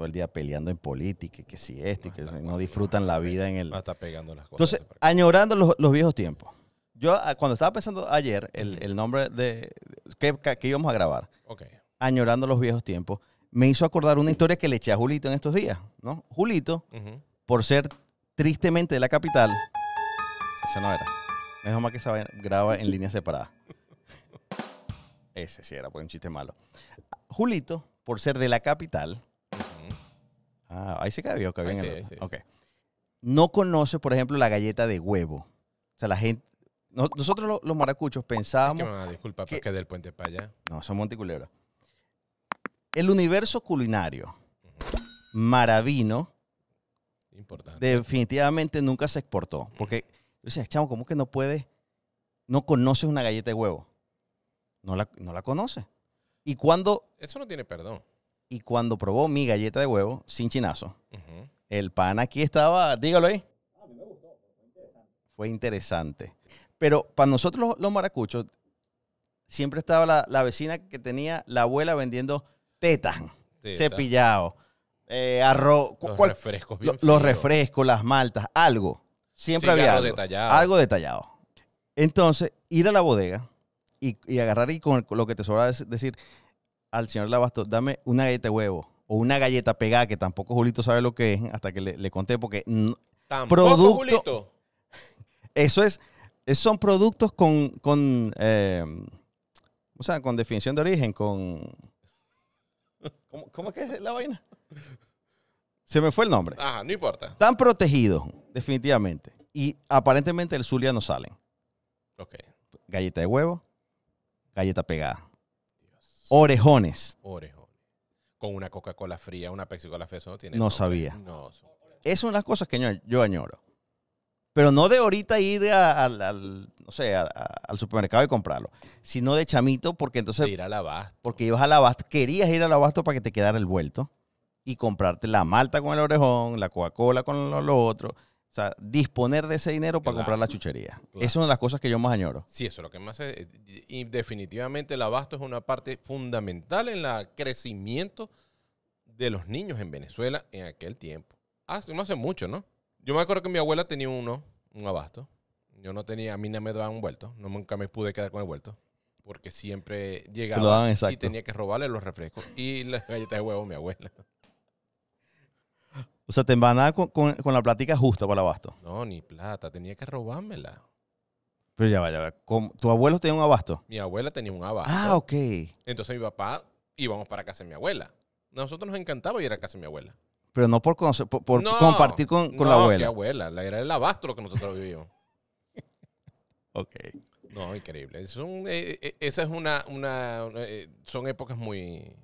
todo el día peleando en política, y que si esto, y ah, que no disfrutan la vida en el... Ah, está pegando las cosas. Entonces, añorando los, viejos tiempos. Yo, ah, cuando estaba pensando ayer el, nombre de... ¿Qué íbamos a grabar? Añorando los viejos tiempos, me hizo acordar una historia que le eché a Julito en estos días, ¿no? Julito, por ser tristemente de la capital... Esa no era. Mejor más que se graba en línea separada. Ese sí era, por pues, un chiste malo. Julito, por ser de la capital, Ah, ahí se que okay. No conoce, por ejemplo, la galleta de huevo. O sea, la gente. Nosotros los, maracuchos pensábamos. disculpa, porque del puente para allá. No, son monticuleros. El universo culinario maravino. Importante. Definitivamente nunca se exportó. Porque o sea, chamo, ¿cómo que no puedes? No conoces una galleta de huevo. No la, no la conoces. Y cuando. Eso no tiene perdón. Y cuando probó mi galleta de huevo, sin chinazo, el pan aquí estaba, dígalo ahí. Ah, me gustó, fue interesante. Fue interesante. Pero para nosotros los, maracuchos, siempre estaba la, vecina que tenía la abuela vendiendo tetas, cepillado, eh, arroz, los, refrescos, los refrescos, las maltas, algo. Siempre había algo detallado. algo detallado. Entonces, ir a la bodega y, y agarrar y con lo que te sobra decir, al señor Labasto, dame una galleta de huevo o una galleta pegada, que tampoco Julito sabe lo que es, hasta que le, conté, porque ¿Tampoco, producto, Julito? Eso es, son productos con, con eh, o sea, con definición de origen, con... ¿Cómo, cómo es que es la vaina? Se me fue el nombre. Ajá, no importa. Están protegidos, definitivamente. Y aparentemente el Zulia no salen. Ok. Galleta de huevo, galleta pegada. Orejones. Orejones. Con una Coca-Cola fría, una Pepsi-Cola eso no tiene. No sabía. No. Es una de las cosas que yo, añoro. Pero no de ahorita ir al, no sé, al supermercado y comprarlo, sino de chamito, porque entonces. ir al abasto. Porque ibas al abasto. Querías ir al abasto para que te quedara el vuelto y comprarte la malta con el orejón, la Coca-Cola con lo, otro, o sea, disponer de ese dinero para comprar la chuchería. Esa es una de las cosas que yo más añoro. Sí, eso es lo que más... y definitivamente el abasto es una parte fundamental en el crecimiento de los niños en Venezuela en aquel tiempo. Hace, no hace mucho, ¿no? Yo me acuerdo que mi abuela tenía uno, un abasto. Yo no tenía, a mí no me daban un vuelto. No, nunca me pude quedar con el vuelto. Porque siempre llegaba y tenía que robarle los refrescos y las galletas de huevo a mi abuela. O sea, te van a dar con, la plática justa para el abasto. No, ni plata, tenía que robármela. Pero ya va, ya va. ¿Tu abuelo tenía un abasto? Mi abuela tenía un abasto. Ah, ok. Entonces mi papá íbamos para casa de mi abuela. Nosotros nos encantaba ir a casa de mi abuela. Pero no por, conocer- por, compartir con, con la no, abuela. La era el abasto lo que nosotros vivíamos. Ok. No, increíble. Eh, eh, esa es una, una, eh, son épocas muy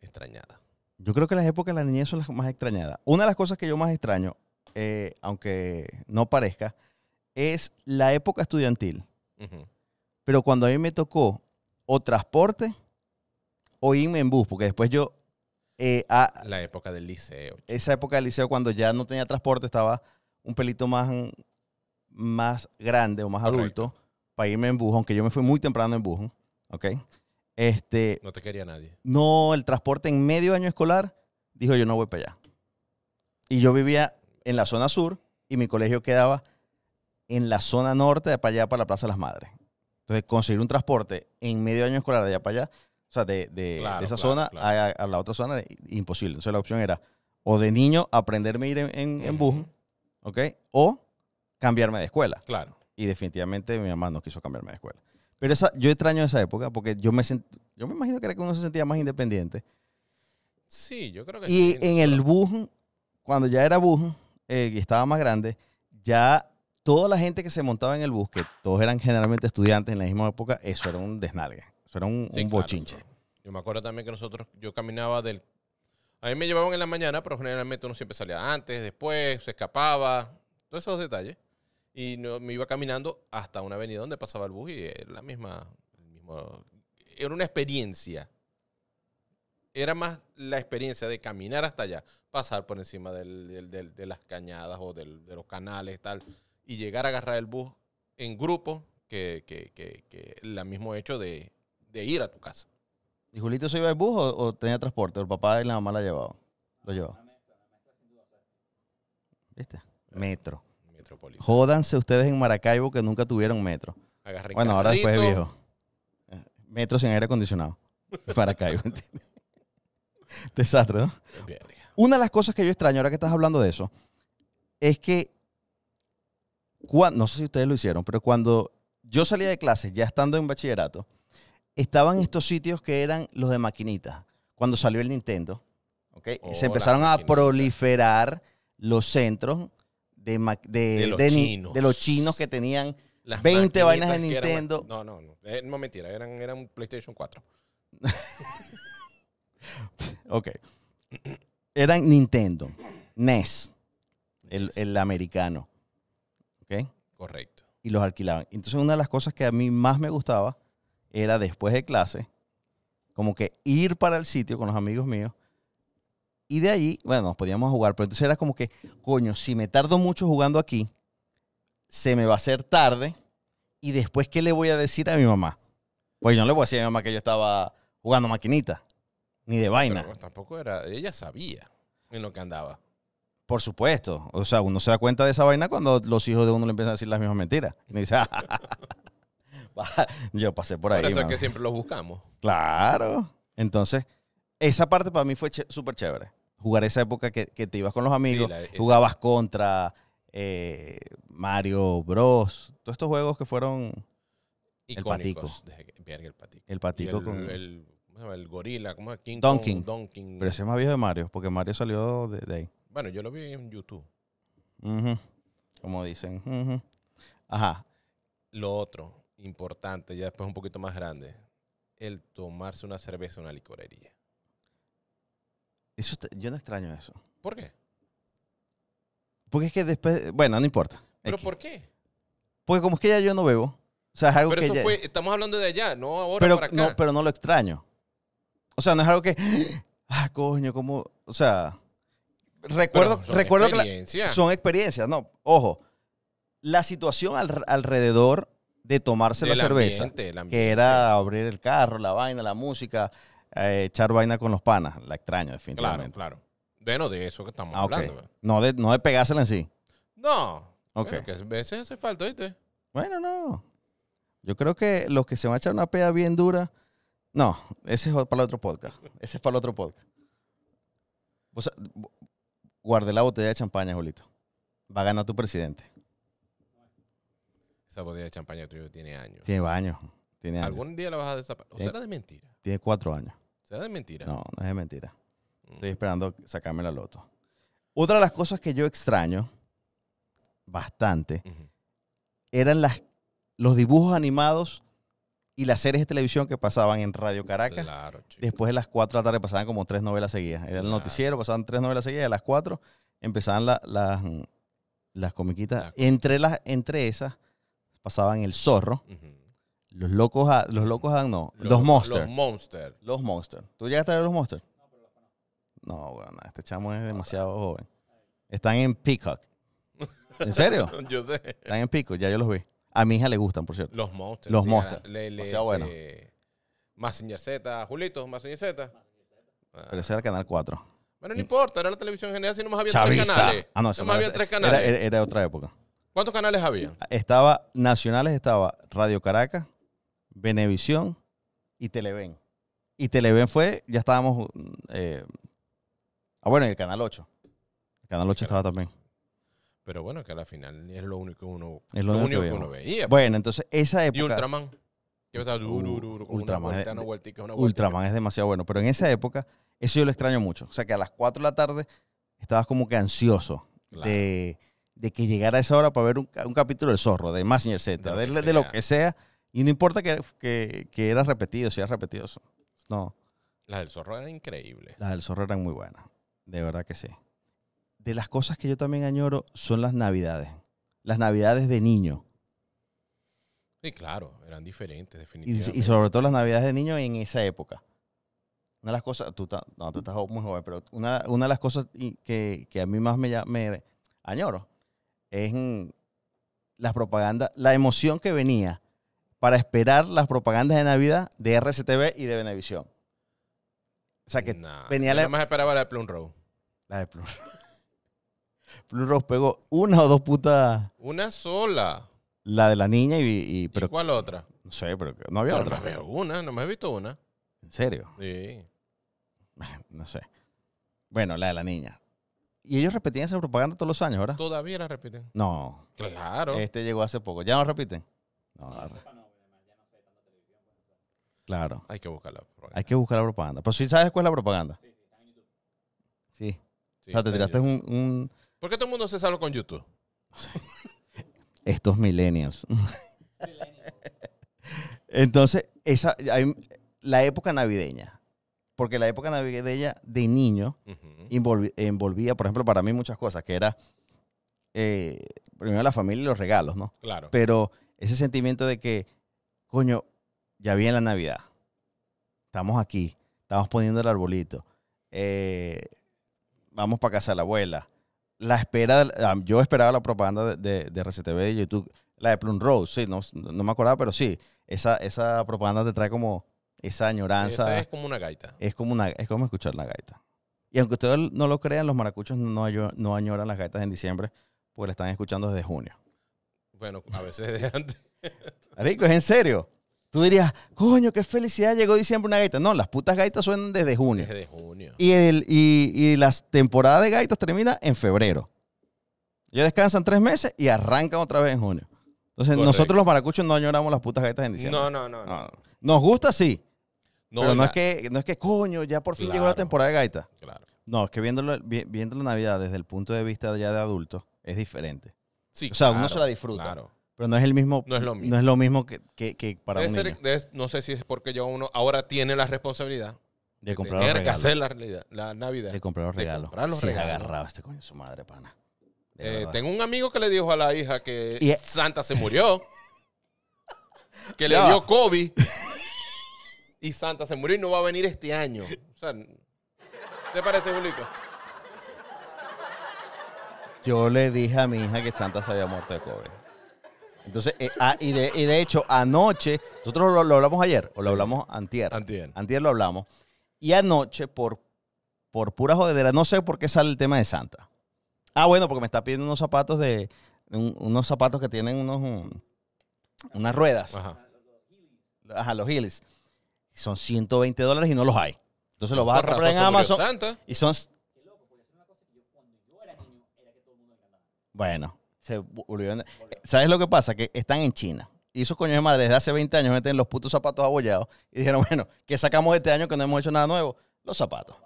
extrañadas. Yo creo que las épocas de la niñez son las más extrañadas. Una de las cosas que yo más extraño, eh, aunque no parezca, es la época estudiantil. Pero cuando a mí me tocó o transporte o irme en bus, porque después yo... Eh, a, la época del liceo. Esa época del liceo cuando ya no tenía transporte, estaba un pelito más, más grande o más adulto para irme en bus, aunque yo me fui muy temprano en bus, ¿ok? Este, no te quería nadie. No, el transporte en medio año escolar dijo yo no voy para allá. Y yo vivía en la zona sur y mi colegio quedaba en la zona norte de para allá para la Plaza de las Madres. Entonces, conseguir un transporte en medio año escolar de allá para allá, o sea, de, esa zona A, la otra zona, imposible. Entonces, la opción era o de niño aprenderme a ir en, bus, ¿ok? O cambiarme de escuela. Claro. Y definitivamente mi mamá no quiso cambiarme de escuela. Pero esa, yo extraño esa época porque yo me yo me imagino que era que uno se sentía más independiente. Sí, yo creo que sí. Y en el bus, cuando ya era bus eh, y estaba más grande, ya toda la gente que se montaba en el bus, que todos eran generalmente estudiantes en la misma época, eso era un desnalgue. Eso era un, bochinche. yo me acuerdo también que nosotros, yo caminaba del. A mí me llevaban en la mañana, pero generalmente uno siempre salía antes, después, se escapaba. Todos esos detalles. Y no, me iba caminando hasta una avenida donde pasaba el bus y era la misma. El mismo, era una experiencia. Era más la experiencia de caminar hasta allá, pasar por encima de las cañadas o de los canales, tal, y llegar a agarrar el bus en grupo que, que, el mismo hecho de, ir a tu casa. ¿Y Julito se iba al bus o, tenía transporte? el papá y la mamá la llevaban Lo llevaban? ¿Viste? Metro. Jódanse ustedes en Maracaibo que nunca tuvieron metro. bueno, ahora después de viejo. Eh, Metros en aire acondicionado. Maracaibo. Desastre, ¿no? Una de las cosas que yo extraño ahora que estás hablando de eso es que, cuando, no sé si ustedes lo hicieron, pero cuando yo salía de clase, ya estando en bachillerato, estaban mm. estos sitios que eran los de maquinitas, cuando salió el Nintendo. ¿okay? se oh, empezaron a proliferar los centros de, de, los, chinos. que tenían 20 vainas de Nintendo. no, no, no. Eh, no mentira, eran, eran PlayStation 4. ok. Eran Nintendo, NES, el, el e americano. ¿Ok? Correcto. Y los alquilaban. Entonces, una de las cosas que a mí más me gustaba era después de clase, como que ir para el sitio con los amigos míos y de ahí, bueno, nos podíamos jugar, pero entonces era como que, coño, si me tardo mucho jugando aquí, se me va a hacer tarde. Y después, ¿qué le voy a decir a mi mamá? Pues yo no le voy a decir a mi mamá que yo estaba jugando maquinita, ni de vaina. tampoco era, ella sabía en lo que andaba. Por supuesto. O sea, uno se da cuenta de esa vaina cuando los hijos de uno le empiezan a decir las mismas mentiras. Y dice, ah, yo pasé por ahí. Por eso es que siempre los buscamos. Claro. Entonces, esa parte para mí fue súper chévere. Jugar esa época que, que, te ibas con los amigos, jugabas contra eh, Mario Bros. Todos estos juegos que fueron. Icónicos. El patico. el patico. con. El, gorila, ¿cómo es? King Donkey. Pero ese es más viejo de Mario, porque Mario salió de, ahí. Bueno, yo lo vi en YouTube. Como dicen. Ajá. Lo otro, importante, ya después un poquito más grande, el tomarse una cerveza en una licorería. Eso, yo no extraño eso. ¿Por qué? Porque es que después, bueno, no importa. ¿Pero por qué? Porque como es que ya yo no bebo. O sea, es algo pero que eso fue, estamos hablando de allá, no ahora pero, No, pero no lo extraño. O sea, no es algo que, ah, coño, como, o sea, recuerdo, recuerdo que son experiencias, no, ojo, la situación alrededor de tomarse la cerveza, que era abrir el carro, la vaina, la música, echar vaina con los panas. La extraño, definitivamente. Claro, claro. Bueno, de eso que estamos ah, hablando. No de, no de pegársela en sí. No. Ok. que a veces hace falta, ¿viste? Bueno, no. Yo creo que los que se van a echar una peda bien dura. No, ese es para el otro podcast. Ese es para el otro podcast. guarde guardé la botella de champaña, Julito. Va a ganar tu presidente. Esa botella de champaña tuyo tiene años. Tiene años. Tiene años. Algún día la vas a desaparecer. O sea, era de mentira. Tiene cuatro años de mentira? No, no es de mentira. Mm. Estoy esperando sacarme la loto. Otra de las cosas que yo extraño bastante eran las, los dibujos animados y las series de televisión que pasaban en Radio Caracas. Claro, Después de las 4 de la tarde pasaban como tres novelas seguidas. Era el noticiero, pasaban tres novelas seguidas. A las 4 empezaban las comiquitas. Entre, las, entre esas pasaban El Zorro. Los locos, a, los locos a, no. Los, Monsters. Los Monsters. Los Monsters. ¿Tú ya estás ver los Monsters? No, bueno, este chamo es demasiado joven. Están en Peacock. ¿En serio? yo sé. Están en Peacock, ya yo los vi. A mi hija le gustan, por cierto. Los Monsters. Los Monsters. Le, le, sea, bueno. Este, Z, Julito, Massinger Z. Ah. Pero ese era el canal 4. Bueno, no importa, era la televisión general, si no más había tres canales. Ah, no, no más había tres canales. Era, era, otra época. ¿Cuántos canales había? Estaba, nacionales estaba Radio Caracas, Venevisión y Televen. Y Televen fue, ya estábamos. Eh, ah, bueno, en el Canal 8. El Canal 8 estaba también. Pero bueno, que a la final es lo único que uno, uno veía. Pues. Bueno, entonces esa época. Y Ultraman. Ultraman, Ultraman es demasiado bueno. Pero en esa época, eso yo lo extraño mucho. O sea, que a las 4 de la tarde estabas como que ansioso de, de, que llegara esa hora para ver un, capítulo del Zorro, de Massinger Z, de, lo que sea. Y no importa que, que, era repetido, si era repetido. No. Las del zorro eran increíbles. Las del zorro eran muy buenas. De verdad que sí. De las cosas que yo también añoro son las navidades. Las navidades de niño. Sí, claro, eran diferentes, definitivamente. Y, sobre todo las navidades de niño en esa época. Una de las cosas, tú, no, tú estás muy joven, pero una, de las cosas que, a mí más me, me añoro es la propaganda, la emoción que venía para esperar las propagandas de Navidad de RCTV y de Venevisión. O sea que venía la. más esperaba la de Plum La de Plum Rose. Plum pegó una o dos putas. Una sola. La de la niña y. ¿Y, pero, cuál otra? No sé, pero no había otra. una, no me he visto una. ¿En serio? Sí. No sé. Bueno, la de la niña. Y ellos repetían esa propaganda todos los años, ¿verdad? Todavía la repiten. No. Claro. Este llegó hace poco. ¿Ya no repiten? No, no. Claro. Hay que buscar la propaganda. Hay que buscar la propaganda. Pero si sabes cuál es la propaganda. Sí, Sí. o sea, te tiraste un, ¿Por qué todo el mundo se salva con YouTube? Estos milenios. Entonces, la época navideña. Porque la época navideña de niño envolvía, por ejemplo, para mí muchas cosas, que era eh, primero la familia y los regalos, ¿no? Claro. Pero ese sentimiento de que, coño, ya viene la Navidad. Estamos aquí, estamos poniendo el arbolito. Eh, vamos para casa de la abuela. La espera, ah, yo esperaba la propaganda de, de, de RCTV de YouTube, la de Plum Rose, sí, no, me acordaba, pero sí, esa, esa propaganda te trae como esa añoranza. es como una gaita. Es como, una, es como escuchar la gaita. Y aunque ustedes no lo crean, los maracuchos no, no añoran las gaitas en diciembre, porque la están escuchando desde junio. Bueno, a veces de antes. Rico, es en serio. Tú dirías, coño, qué felicidad, llegó diciembre una gaita. No, las putas gaitas suenan desde junio. Desde junio. Y, el, y, las temporadas de gaitas termina en febrero. Ya descansan tres meses y arrancan otra vez en junio. Entonces, nosotros los maracuchos no añoramos las putas gaitas en diciembre. No, no, no. Nos gusta, sí. pero no es, que, no es que, coño, ya por fin llegó la temporada de gaitas. Claro. No, es que viéndolo, viendo la Navidad desde el punto de vista ya de adulto, es diferente. Sí, o sea, uno se la disfruta. Claro. Pero no es el mismo. No es lo mismo. No es lo mismo que, para no sé si es porque yo uno ahora tiene la responsabilidad de, comprar regalos. que hacer la, realidad, la Navidad. De comprar los de regalos. Comprar agarraba este coño su madre, pana. Eh, tengo un amigo que le dijo a la hija que e- Santa se murió. que le dio COVID. y Santa se murió y no va a venir este año. ¿te parece, Julito? Yo le dije a mi hija que Santa se había muerto de COVID. Entonces, eh, ah, y, de, hecho, anoche, nosotros lo, hablamos ayer, o lo hablamos antier. Antier. Antier lo hablamos. Y anoche, por, por pura jodedera, no sé por qué sale el tema de Santa. Ah, bueno, porque me está pidiendo unos zapatos de. unos zapatos que tienen unos. Mm, unas ruedas. Ajá. los heels Son 120 dólares y no los hay. Entonces los vas a comprar en Amazon. Y son. Bueno, se ¿Sabes lo que pasa? Que están en China. Y esos coños de madre desde hace 20 años meten los putos zapatos abollados. Y dijeron, bueno, ¿qué sacamos este año que no hemos hecho nada nuevo? Los zapatos.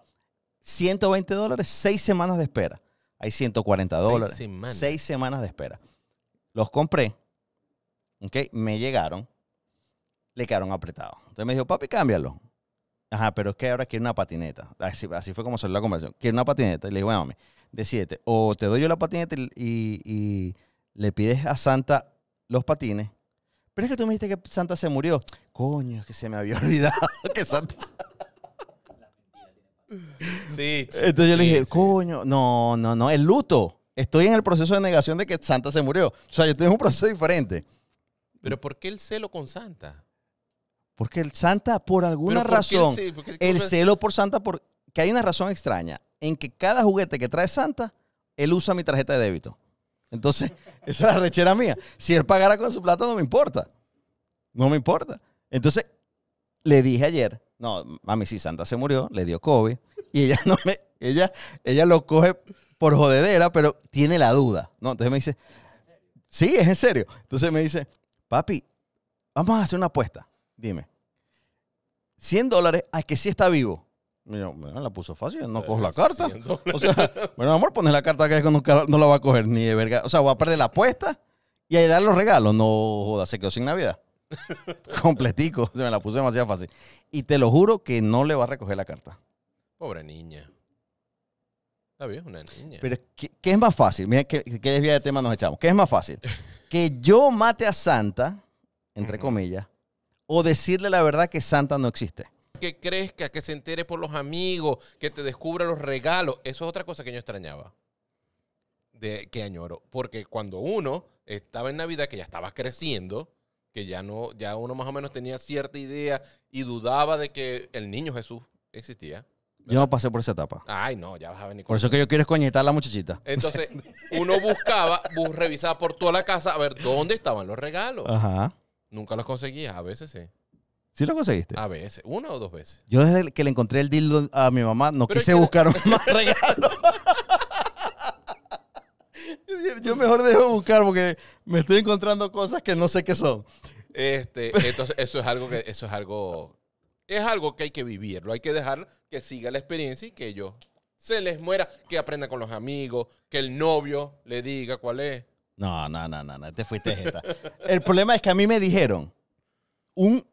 120 dólares, 6 semanas de espera. Hay 140 dólares. 6 semanas de espera. Los compré. ¿Ok? Me llegaron. Le quedaron apretados. Entonces me dijo, papi, cámbialo. Ajá, pero es que ahora quiero una patineta. Así, así fue como salió la conversación. Quiero una patineta. Y le dije, bueno, mami, de siete. O te doy yo la patineta y, le pides a Santa los patines. Pero es que tú me dijiste que Santa se murió. Coño, es que se me había olvidado que Santa. Sí, Entonces yo le dije, coño, no, no, no, el luto. Estoy en el proceso de negación de que Santa se murió. O sea, yo estoy en un proceso diferente. Pero ¿por qué el celo con Santa? Porque el Santa, por alguna razón, el, celo? por Santa, por, que hay una razón extraña en que cada juguete que trae Santa, él usa mi tarjeta de débito. Entonces, esa es la rechera mía. Si él pagara con su plata, no me importa. No me importa. Entonces, le dije ayer, no, mami, si Santa se murió, le dio COVID. Y ella no me, ella, ella lo coge por jodedera, pero tiene la duda. ¿no? Entonces me dice, sí, es en serio. Entonces me dice, papi, vamos a hacer una apuesta. Dime, 100 dólares a que sí está vivo me la puso fácil, no cojo la carta. O sea, bueno, amor, pones la carta que nunca no la va a coger ni de verga. O sea, voy a perder la apuesta y ahí dar los regalos. No joda, se quedó sin Navidad. Completico. se me la puso demasiado fácil. Y te lo juro que no le va a recoger la carta. Pobre niña. Está bien, una niña. Pero, ¿qué, es más fácil? Mira, qué, qué de tema nos echamos. ¿Qué es más fácil? Que yo mate a Santa, entre comillas, o decirle la verdad que Santa no existe que crezca, que se entere por los amigos, que te descubra los regalos. Eso es otra cosa que yo extrañaba. De, que añoro. Porque cuando uno estaba en Navidad, que ya estaba creciendo, que ya no, ya uno más o menos tenía cierta idea y dudaba de que el niño Jesús existía. Yo no pasé por esa etapa. Ay, no, ya vas a venir. Por eso que yo quiero escoñetar a la muchachita. Entonces, uno buscaba, revisaba por toda la casa a ver dónde estaban los regalos. Ajá. Nunca los conseguía, a veces sí. ¿Sí lo conseguiste? A veces, una o dos veces. Yo desde que le encontré el dildo a mi mamá, no quise buscar más regalo. Yo mejor dejo buscar porque me estoy encontrando cosas que no sé qué son. Este, eso es algo que eso es algo es algo que hay que vivirlo, hay que dejar que siga la experiencia y que ellos se les muera, que aprendan con los amigos, que el novio le diga cuál es. No, no, no, no, no, te fuiste El problema es que a mí me dijeron un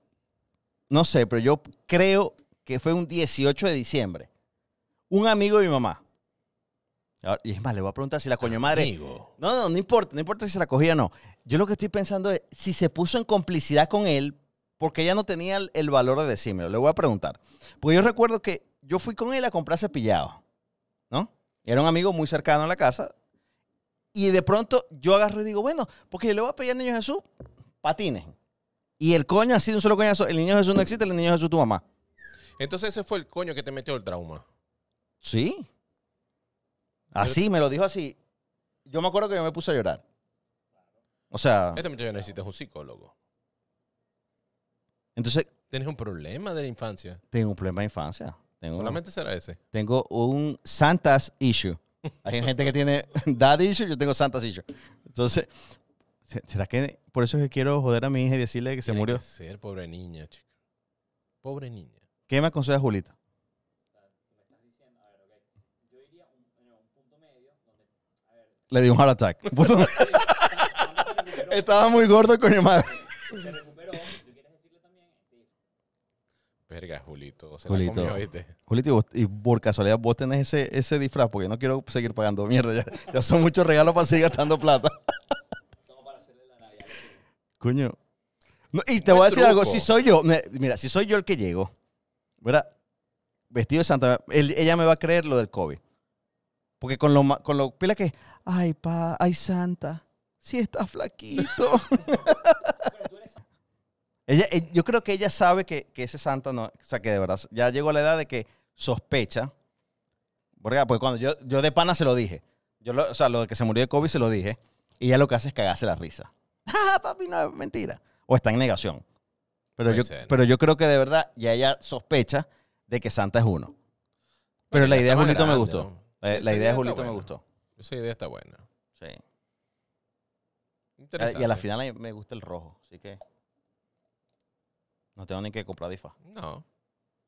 no sé, pero yo creo que fue un 18 de diciembre. Un amigo de mi mamá. Y es más, le voy a preguntar si la coño madre. Amigo. No, no, no importa, no importa si se la cogía o no. Yo lo que estoy pensando es si se puso en complicidad con él porque ella no tenía el, valor de decírmelo. Le voy a preguntar. Porque yo recuerdo que yo fui con él a comprar cepillado, ¿no? Era un amigo muy cercano a la casa. Y de pronto yo agarro y digo, bueno, porque yo le voy a pedir al niño Jesús patines. Y el coño ha sido un solo coñazo. El niño Jesús no existe, el niño Jesús es tu mamá. Entonces ese fue el coño que te metió el trauma. Sí. Así, me lo dijo así. Yo me acuerdo que yo me puse a llorar. O sea. Este muchacho necesitas un psicólogo. Entonces. Tienes un problema de la infancia. Tengo un problema de infancia. Solamente será ese. Tengo un Santa's issue. Hay gente que tiene dad issue, yo tengo Santa's issue. Entonces, ¿Será que por eso es que quiero joder a mi hija y decirle que se murió? ser, pobre niña, chico. Pobre niña. ¿Qué me aconseja Julita? Le di un heart attack. Estaba muy gordo con mi madre. Se recuperó. Verga, Julito. Julito. Julito, y, por casualidad vos tenés ese, ese disfraz, porque no quiero seguir pagando mierda. ya son muchos regalos para seguir gastando plata. Coño. y te voy a decir algo, si soy yo, mira, si soy yo el que llego, ¿verdad? Vestido de Santa, ella me va a creer lo del COVID. Porque con lo, con lo pila que, ay, pa, ay, Santa, si está flaquito. ella, eh, yo creo que ella sabe que, ese Santa no, o sea, que de verdad, ya llegó la edad de que sospecha. Porque, ah, pues, cuando yo, yo de pana se lo dije. Yo o sea, lo de que se murió de COVID se lo dije. Y ella lo que hace es cagarse la risa. papi, no, mentira. O está en negación. Pero yo, pero yo creo que de verdad ya ella sospecha de que Santa es uno. Pero la idea de Julito me gustó. La, idea de Julito me gustó. Esa idea está buena. Sí. Interesante. Eh, y a la final me gusta el rojo, así que no tengo ni que comprar difa. No.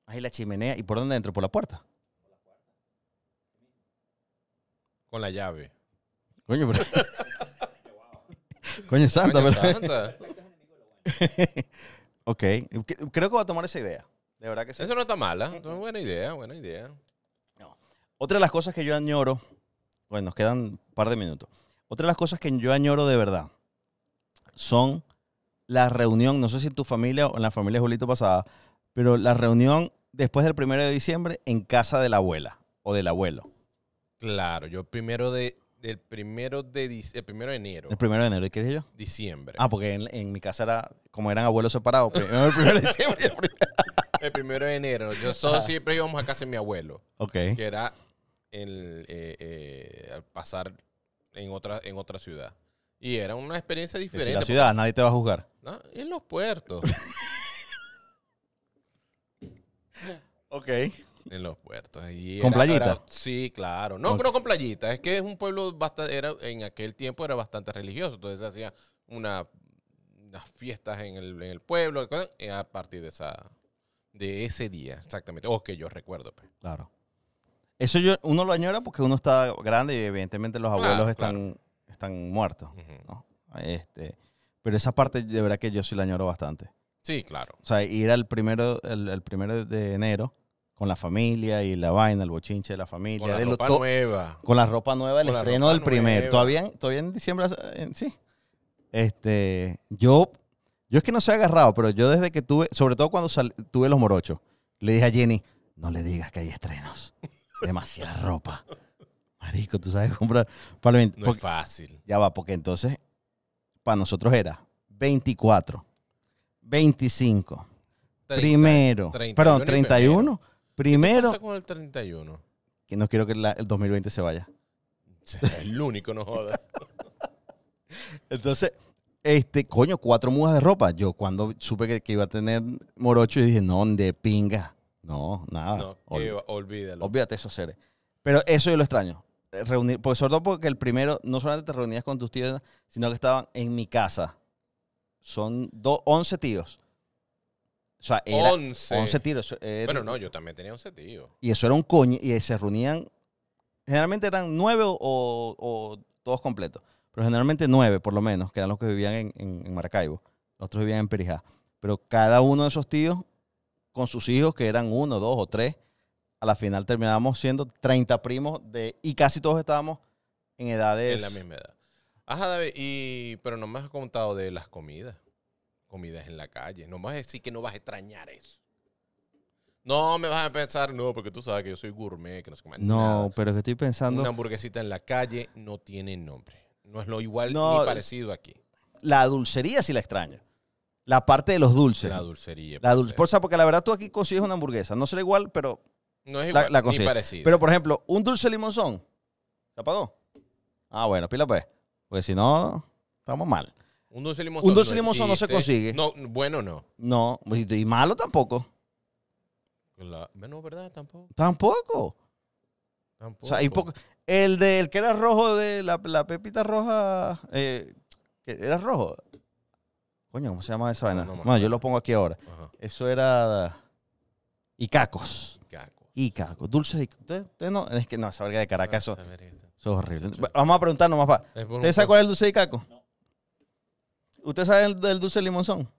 Ahí la chimenea. ¿Y por dónde entro? ¿Por la puerta? Con la llave. Coño, pero... Coño Santa, ¿verdad? Santa. ok, creo que va a tomar esa idea. De verdad que sí. Eso no está mala. buena idea, buena idea. Otra de las cosas que yo añoro, bueno, nos quedan un par de minutos. Otra de las cosas que yo añoro de verdad son la reunión, no sé si en tu familia o en la familia de Julito pasada, pero la reunión después del primero de diciembre en casa de la abuela o del abuelo. Claro, yo primero de primero de, el primero de enero. El primero de enero, ¿y qué dije yo? Diciembre. Ah, porque en, mi casa era, como eran abuelos separados, pues, el primero de diciembre el primero. de enero. Yo solo siempre íbamos a casa de mi abuelo. Ok. Que era eh, eh, al pasar en otra, en otra ciudad. Y era una experiencia diferente. En la ciudad, nadie te va a juzgar. ¿no? En los puertos. ok. En los puertos. Y ¿Con sí, claro. No, pero con playita. Es que es un pueblo bastante, era, en aquel tiempo era bastante religioso. Entonces hacía una, unas fiestas en el, en el pueblo eh, a partir de esa de ese día, exactamente. O que yo recuerdo. Pues. Claro. Eso yo, uno lo añora porque uno está grande y evidentemente los ah, abuelos están, están muertos. este, pero esa parte de verdad que yo sí la añoro bastante. Sí, claro. O sea, ir al primero, el, el primero de enero con la familia y la vaina, el bochinche de la familia. Con la ropa nueva. Con la ropa nueva, el estreno del primer. Todavía en, en diciembre, eh, sí. Este, yo, yo es que no se ha agarrado, pero yo desde que tuve, sobre todo cuando tuve los morochos, le dije a Jenny, no le digas que hay estrenos. Demasiada ropa. Marico, tú sabes comprar. Para fácil. Ya va, porque entonces, para nosotros era 24, 25, primero, perdón, 31. 31 Primero. ¿Qué con el 31? Que no quiero que el 2020 se vaya. es el único, no jodas. Entonces, este, coño, cuatro mudas de ropa. Yo cuando supe que, iba a tener morocho, y dije, no, de pinga. No, nada. No, olvídalo. Olvídate esos seres. Pero eso yo lo extraño. Eh, Reunir, porque sobre todo porque el primero, no solamente te reunías con tus tíos, sino que estaban en mi casa. Son 11 tíos. O sea, 11. tiros. bueno, no, yo también tenía 11 tíos. Y eso era un coño. Y se reunían. Generalmente eran nueve o, todos completos. Pero generalmente nueve, por lo menos, que eran los que vivían en, Maracaibo. Los otros vivían en Perijá. Pero cada uno de esos tíos, con sus hijos, que eran uno, dos o tres, a la final terminábamos siendo 30 primos de, y casi todos estábamos en edades. En la misma edad. Ajá, David, y, pero no me has contado de las comidas comidas en la calle. No me vas a decir que no vas a extrañar eso. No me vas a pensar, no, porque tú sabes que yo soy gourmet, que no se come No, pero que estoy pensando. Una hamburguesita en la calle no tiene nombre. No es lo igual ni parecido aquí. La dulcería sí la extraña. La parte de los dulces. La dulcería. La pues, dulce, porque la verdad tú aquí consigues una hamburguesa. No será igual, pero. No es igual, ni parecido. Pero por ejemplo, un dulce limonzón. ¿Se apagó? Ah, bueno, pila pues. Porque si no, estamos mal. Un dulce limoso, Un dulce no no se consigue. No, bueno, no. No, y malo tampoco. La, bueno, ¿verdad? Tampoco. Tampoco. Tampoco. O sea, poco, el del que era rojo de la, la pepita roja. Eh, que era rojo. Coño, ¿cómo se llama esa vaina? No, bueno, yo lo pongo aquí ahora. Eso era. Icacos. Icacos. Icacos. dulce de. ¿Ustedes, no? Es que no, esa verga de Caracas. Ah, eso, es horrible. Vamos a nomás más. ¿Usted sabe cuál es el dulce de Icaco? ¿Usted sabe del dulce limonzón?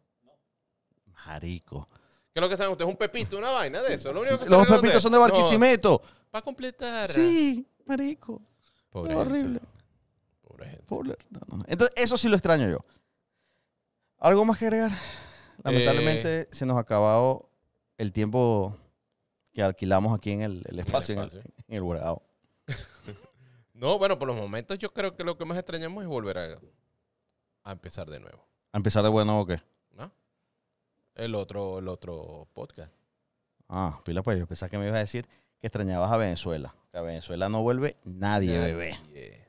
Marico. ¿Qué es lo que saben ustedes? ¿Un pepito, una vaina de eso? Los pepitos son de Barquisimeto. Para completar. Sí, marico. Pobre Horrible. Pobre gente. Pobre- Entonces, eso sí lo extraño yo. ¿Algo más que agregar? Lamentablemente eh. se nos ha acabado el tiempo que alquilamos aquí en el, espacio, en el- espacio. en el Guardado. No, bueno, por los momentos yo creo que lo que más extrañamos es volver a, a empezar de nuevo. ¿A empezar de bueno o qué? ¿No? El otro, el otro podcast. Ah, pila, pues yo pensaba que me ibas a decir que extrañabas a Venezuela. Que a Venezuela no vuelve nadie, nadie. bebé.